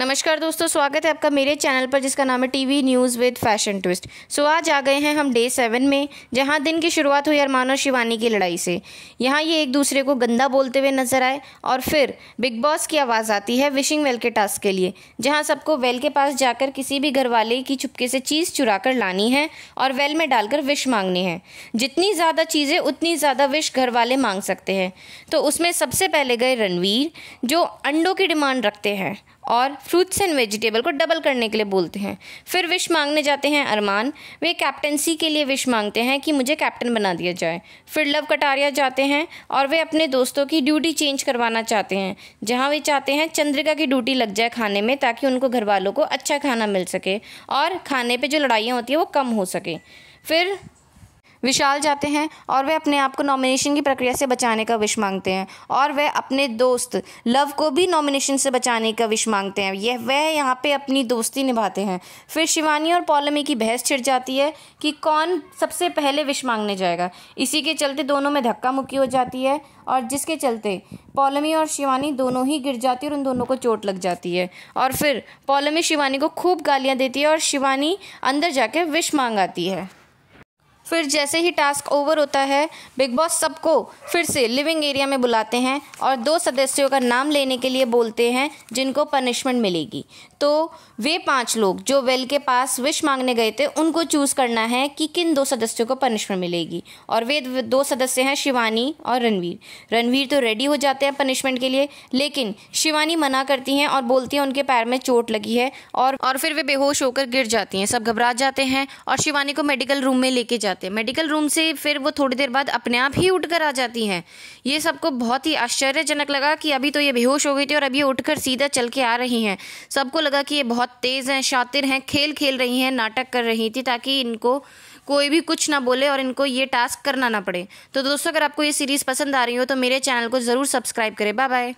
नमस्कार दोस्तों स्वागत है आपका मेरे चैनल पर जिसका नाम है TV news with fashion twist so आज आ गए हैं हम डे सेवन में जहां दिन की शुरुआत हुई अरमान और शिवानी की लड़ाई से यहां ये एक दूसरे को गंदा बोलते हुए नजर आए और फिर बिग बॉस की आवाज़ आती है विशिंग वेल के टास्क के लिए जहाँ सबको वेल के पास जाकर किसी भी घर वाले की छुपके से चीज़ चुरा कर लानी है और वेल में डालकर विश मांगनी है जितनी ज़्यादा चीज़ें उतनी ज़्यादा विश घर वाले मांग सकते हैं तो उसमें सबसे पहले गए रणवीर जो अंडों की डिमांड रखते हैं और फ्रूट्स एंड वेजिटेबल को डबल करने के लिए बोलते हैं फिर विश मांगने जाते हैं अरमान वे कैप्टनसी के लिए विश मांगते हैं कि मुझे कैप्टन बना दिया जाए फिर लव कटारिया जाते हैं और वे अपने दोस्तों की ड्यूटी चेंज करवाना चाहते हैं जहाँ वे चाहते हैं चंद्रिका की ड्यूटी लग जाए खाने में ताकि उनको घर वालों को अच्छा खाना मिल सके और खाने पर जो लड़ाइयाँ होती हैं वो कम हो सके फिर विशाल जाते हैं और वे अपने आप को नॉमिनेशन की प्रक्रिया से बचाने का विश मांगते हैं और वह अपने दोस्त लव को भी नॉमिनेशन से बचाने का विश मांगते हैं यह वह यहाँ पे अपनी दोस्ती निभाते हैं फिर शिवानी और पौलमी की बहस छिड़ जाती है कि कौन सबसे पहले विश मांगने जाएगा इसी के चलते दोनों में धक्का मुक्की हो जाती है और जिसके चलते पौलमी और शिवानी दोनों ही गिर जाती है और उन दोनों को चोट लग जाती है और फिर पौलमी शिवानी को खूब गालियाँ देती है और शिवानी अंदर जाके विश मांग आती है फिर जैसे ही टास्क ओवर होता है बिग बॉस सबको फिर से लिविंग एरिया में बुलाते हैं और दो सदस्यों का नाम लेने के लिए बोलते हैं जिनको पनिशमेंट मिलेगी तो वे पांच लोग जो वेल के पास विश मांगने गए थे उनको चूज़ करना है कि किन दो सदस्यों को पनिशमेंट मिलेगी और वे दो सदस्य हैं शिवानी और रणवीर रणवीर तो रेडी हो जाते हैं पनिशमेंट के लिए लेकिन शिवानी मना करती हैं और बोलती हैं उनके पैर में चोट लगी है और और फिर वे बेहोश होकर गिर जाती हैं सब घबरा जाते हैं और शिवानी को मेडिकल रूम में लेके जाते जाते मेडिकल रूम से फिर वो थोड़ी देर बाद अपने आप ही उठकर आ जाती हैं ये सबको बहुत ही आश्चर्यजनक लगा कि अभी तो ये बेहोश हो गई थी और अभी उठकर सीधा चल के आ रही हैं सबको लगा कि ये बहुत तेज़ हैं शातिर हैं खेल खेल रही हैं नाटक कर रही थी ताकि इनको कोई भी कुछ ना बोले और इनको ये टास्क करना ना पड़े तो दोस्तों अगर आपको ये सीरीज़ पसंद आ रही हो तो मेरे चैनल को ज़रूर सब्सक्राइब करें बाय बाय